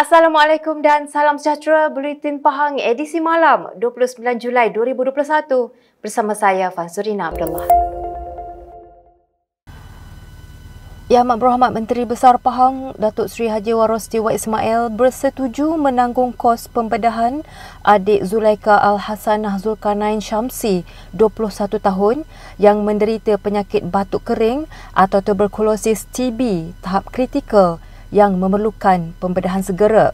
Assalamualaikum dan salam sejahtera Buletin Pahang edisi malam 29 Julai 2021 bersama saya Fansurina Abdullah. Yang Amat Berhormat Menteri Besar Pahang Datuk Seri Haji Warosti Wa Ismail bersetuju menanggung kos pembedahan adik Zulaika al Hassanah Zulkarnain Syamsi 21 tahun yang menderita penyakit batuk kering atau tuberkulosis TB tahap kritikal yang memerlukan pembedahan segera.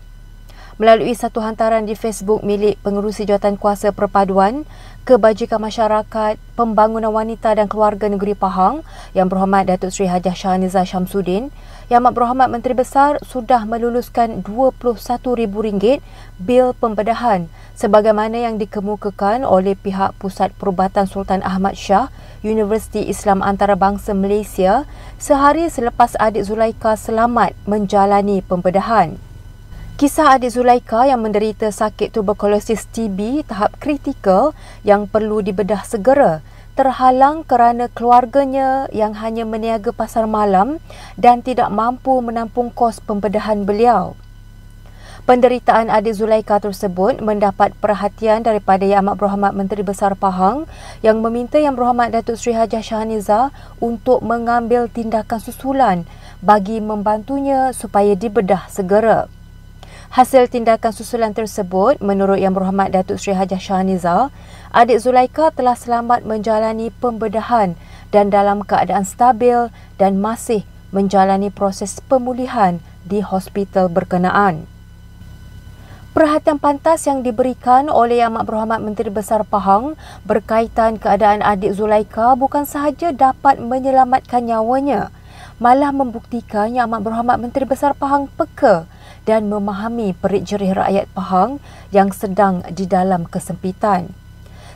Melalui satu hantaran di Facebook milik pengurusi jawatan kuasa perpaduan, kebajikan masyarakat, pembangunan wanita dan keluarga negeri Pahang Yang Berhormat Datuk Seri Hajah Shahaniza Shamsuddin Yang Amat Berhormat Menteri Besar sudah meluluskan RM21,000 bil pembedahan sebagaimana yang dikemukakan oleh pihak Pusat Perubatan Sultan Ahmad Shah Universiti Islam Antarabangsa Malaysia sehari selepas adik Zulaika selamat menjalani pembedahan. Kisah adik Zulaika yang menderita sakit tuberkulosis TB tahap kritikal yang perlu dibedah segera terhalang kerana keluarganya yang hanya meniaga pasar malam dan tidak mampu menampung kos pembedahan beliau. Penderitaan adik Zulaika tersebut mendapat perhatian daripada Yang Amat Berhormat Menteri Besar Pahang yang meminta Yang Berhormat Datuk Seri Hajah Shahaniza untuk mengambil tindakan susulan bagi membantunya supaya dibedah segera. Hasil tindakan susulan tersebut, menurut Yang Berhormat Datuk Seri Hajah Shahaniza, adik Zulaika telah selamat menjalani pembedahan dan dalam keadaan stabil dan masih menjalani proses pemulihan di hospital berkenaan. Perhatian pantas yang diberikan oleh Yang Berhormat Menteri Besar Pahang berkaitan keadaan adik Zulaika bukan sahaja dapat menyelamatkan nyawanya, malah membuktikan Yang Berhormat Menteri Besar Pahang peka dan memahami perit jerih rakyat Pahang yang sedang di dalam kesempitan.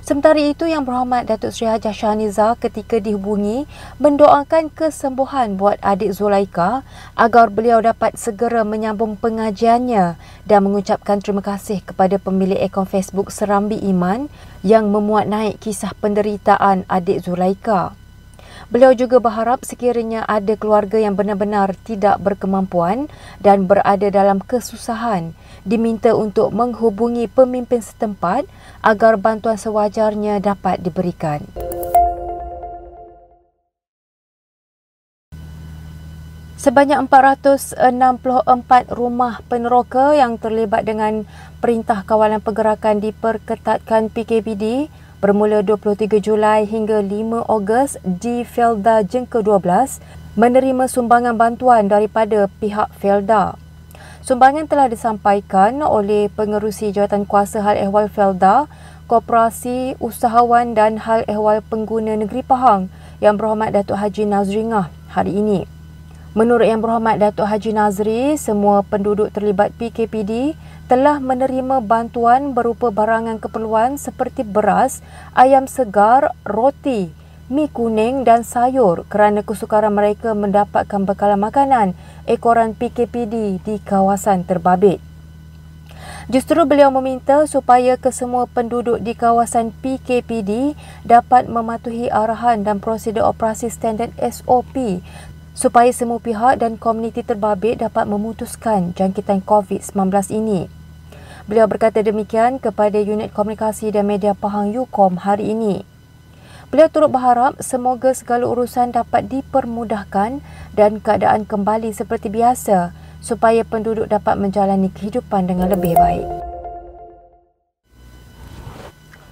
Sementara itu, Yang Berhormat Datuk Seri Hajah Shahaniza ketika dihubungi mendoakan kesembuhan buat adik Zulaika agar beliau dapat segera menyambung pengajiannya dan mengucapkan terima kasih kepada pemilik akaun Facebook Serambi Iman yang memuat naik kisah penderitaan adik Zulaika. Beliau juga berharap sekiranya ada keluarga yang benar-benar tidak berkemampuan dan berada dalam kesusahan, diminta untuk menghubungi pemimpin setempat agar bantuan sewajarnya dapat diberikan. Sebanyak 464 rumah peneroka yang terlibat dengan perintah kawalan pergerakan diperketatkan PKPD bermula 23 Julai hingga 5 Ogos di Felda Jengke 12 menerima sumbangan bantuan daripada pihak Felda. Sumbangan telah disampaikan oleh Pengerusi Jawatan Kuasa Hal Ehwal Felda, Koperasi Usahawan dan Hal Ehwal Pengguna Negeri Pahang yang berhormat Datuk Haji Nazringah hari ini. Menurut Yang Berhormat Datuk Haji Nazri, semua penduduk terlibat PKPD telah menerima bantuan berupa barangan keperluan seperti beras, ayam segar, roti, mi kuning dan sayur kerana kesukaran mereka mendapatkan bekalan makanan ekoran PKPD di kawasan terbabit. Justru beliau meminta supaya kesemua penduduk di kawasan PKPD dapat mematuhi arahan dan prosedur operasi standard SOP supaya semua pihak dan komuniti terbabit dapat memutuskan jangkitan COVID-19 ini. Beliau berkata demikian kepada unit komunikasi dan media Pahang Yukom hari ini. Beliau turut berharap semoga segala urusan dapat dipermudahkan dan keadaan kembali seperti biasa supaya penduduk dapat menjalani kehidupan dengan lebih baik.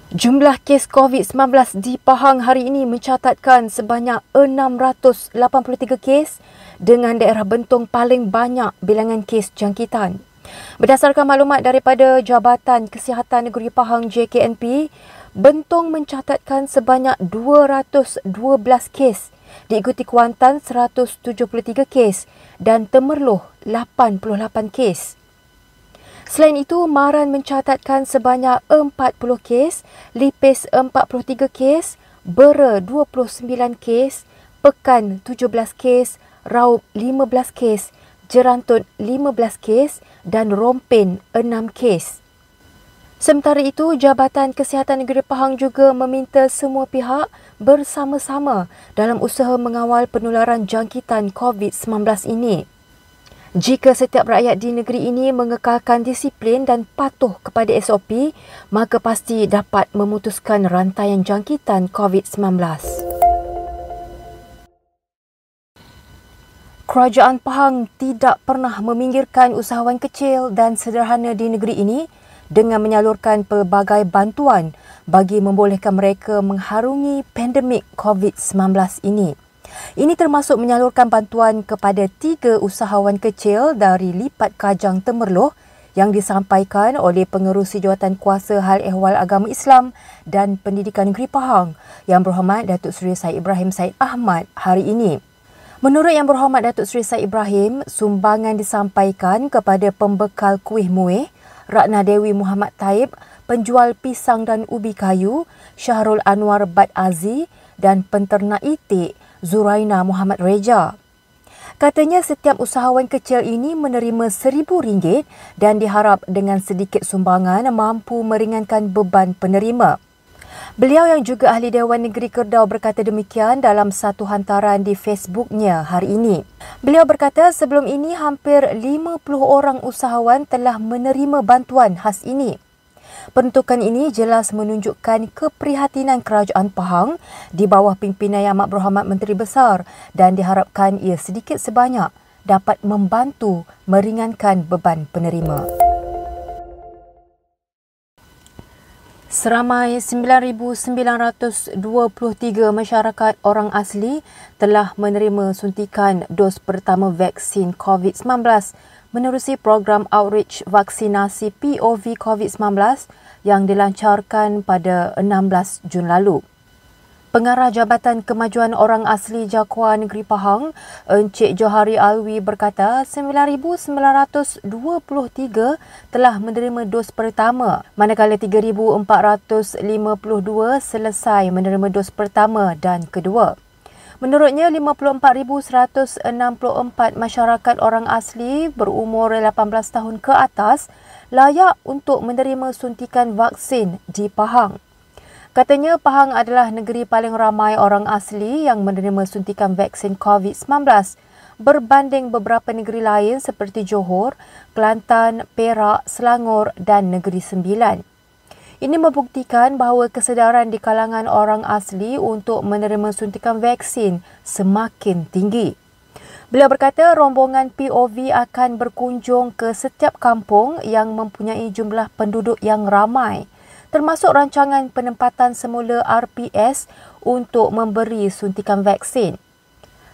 Jumlah kes COVID-19 di Pahang hari ini mencatatkan sebanyak 683 kes dengan daerah bentong paling banyak bilangan kes jangkitan. Berdasarkan maklumat daripada Jabatan Kesihatan Negeri Pahang JKNP, Bentong mencatatkan sebanyak 212 kes, diikuti Kuantan 173 kes dan Temerloh 88 kes. Selain itu, Maran mencatatkan sebanyak 40 kes, Lipis 43 kes, Bera 29 kes, Pekan 17 kes, Raub 15 kes, Jerantut 15 kes dan Rompin 6 kes. Sementara itu, Jabatan Kesihatan Negeri Pahang juga meminta semua pihak bersama-sama dalam usaha mengawal penularan jangkitan COVID-19 ini. Jika setiap rakyat di negeri ini mengekalkan disiplin dan patuh kepada SOP, maka pasti dapat memutuskan rantaian jangkitan COVID-19. Kerajaan Pahang tidak pernah meminggirkan usahawan kecil dan sederhana di negeri ini dengan menyalurkan pelbagai bantuan bagi membolehkan mereka mengharungi pandemik COVID-19 ini. Ini termasuk menyalurkan bantuan kepada tiga usahawan kecil dari Lipat Kajang Temerloh yang disampaikan oleh Pengerusi Jawatan Kuasa Hal Ehwal Agama Islam dan Pendidikan Negeri Pahang Yang Berhormat Datuk Seri Said Ibrahim Said Ahmad hari ini. Menurut Yang Berhormat Datuk Seri Said Ibrahim, sumbangan disampaikan kepada pembekal kuih muih Ratna Dewi Muhammad Taib, penjual pisang dan ubi kayu Syahrul Anwar Bad Aziz dan penternak itik Zuraina Muhammad Reja. Katanya setiap usahawan kecil ini menerima seribu ringgit dan diharap dengan sedikit sumbangan mampu meringankan beban penerima. Beliau yang juga ahli Dewan Negeri Kerdau berkata demikian dalam satu hantaran di Facebooknya hari ini. Beliau berkata sebelum ini hampir 50 orang usahawan telah menerima bantuan khas ini. Peruntukan ini jelas menunjukkan keprihatinan kerajaan Pahang di bawah pimpinan Yang Amat Berhormat Menteri Besar dan diharapkan ia sedikit sebanyak dapat membantu meringankan beban penerima. Seramai 9,923 masyarakat orang asli telah menerima suntikan dos pertama vaksin COVID-19 menerusi program outreach vaksinasi POV COVID-19 yang dilancarkan pada 16 Jun lalu. Pengarah Jabatan Kemajuan Orang Asli Jakuan Negeri Pahang, Encik Johari Alwi berkata 9,923 telah menerima dos pertama manakala 3,452 selesai menerima dos pertama dan kedua. Menurutnya, 54,164 masyarakat orang asli berumur 18 tahun ke atas layak untuk menerima suntikan vaksin di Pahang. Katanya Pahang adalah negeri paling ramai orang asli yang menerima suntikan vaksin COVID-19 berbanding beberapa negeri lain seperti Johor, Kelantan, Perak, Selangor dan Negeri Sembilan. Ini membuktikan bahawa kesedaran di kalangan orang asli untuk menerima suntikan vaksin semakin tinggi. Beliau berkata rombongan POV akan berkunjung ke setiap kampung yang mempunyai jumlah penduduk yang ramai termasuk rancangan penempatan semula RPS untuk memberi suntikan vaksin.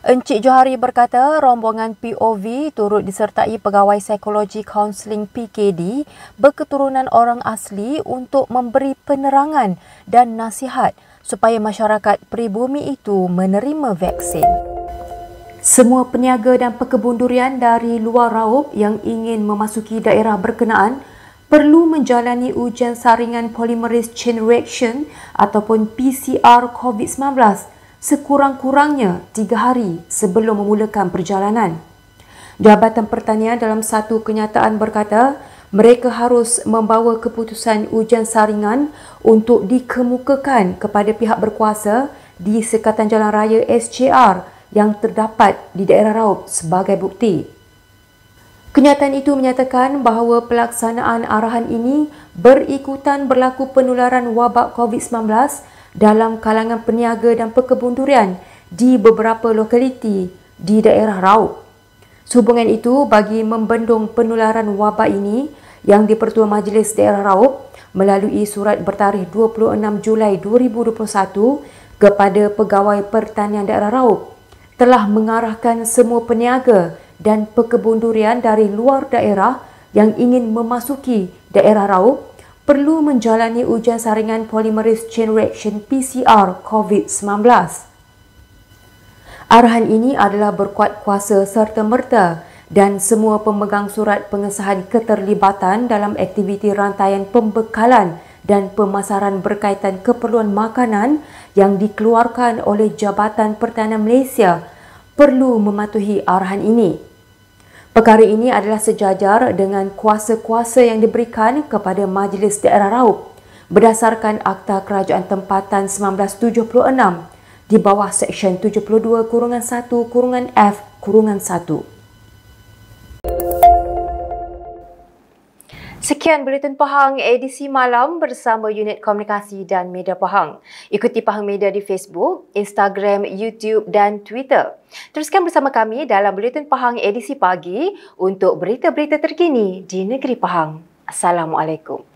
Encik Johari berkata rombongan POV turut disertai pegawai psikologi kaunseling PKD berketurunan orang asli untuk memberi penerangan dan nasihat supaya masyarakat peribumi itu menerima vaksin. Semua peniaga dan pekebun durian dari luar raub yang ingin memasuki daerah berkenaan perlu menjalani ujian saringan polymerase chain reaction ataupun PCR COVID-19 sekurang-kurangnya tiga hari sebelum memulakan perjalanan. Jabatan Pertanian dalam satu kenyataan berkata, mereka harus membawa keputusan ujian saringan untuk dikemukakan kepada pihak berkuasa di Sekatan Jalan Raya SCR yang terdapat di daerah Raub sebagai bukti. Kenyataan itu menyatakan bahawa pelaksanaan arahan ini berikutan berlaku penularan wabak COVID-19 dalam kalangan peniaga dan pekebun durian di beberapa lokaliti di daerah Rauk. Sehubungan itu bagi membendung penularan wabak ini yang dipertua Majlis Daerah Rauk melalui surat bertarikh 26 Julai 2021 kepada Pegawai Pertanian Daerah Rauk telah mengarahkan semua peniaga dan pekebun durian dari luar daerah yang ingin memasuki daerah Rauk perlu menjalani ujian saringan polymerase chain reaction PCR COVID-19. Arahan ini adalah berkuat kuasa serta merta dan semua pemegang surat pengesahan keterlibatan dalam aktiviti rantaian pembekalan dan pemasaran berkaitan keperluan makanan yang dikeluarkan oleh Jabatan Pertanian Malaysia perlu mematuhi arahan ini. Perkara ini adalah sejajar dengan kuasa-kuasa yang diberikan kepada Majlis Daerah Raub berdasarkan Akta Kerajaan Tempatan 1976 di bawah Seksyen 72 kurungan 1 kurungan F kurungan 1. Sekian Buletin Pahang edisi malam bersama Unit Komunikasi dan Media Pahang. Ikuti Pahang Media di Facebook, Instagram, YouTube dan Twitter. Teruskan bersama kami dalam Buletin Pahang edisi pagi untuk berita-berita terkini di negeri Pahang. Assalamualaikum.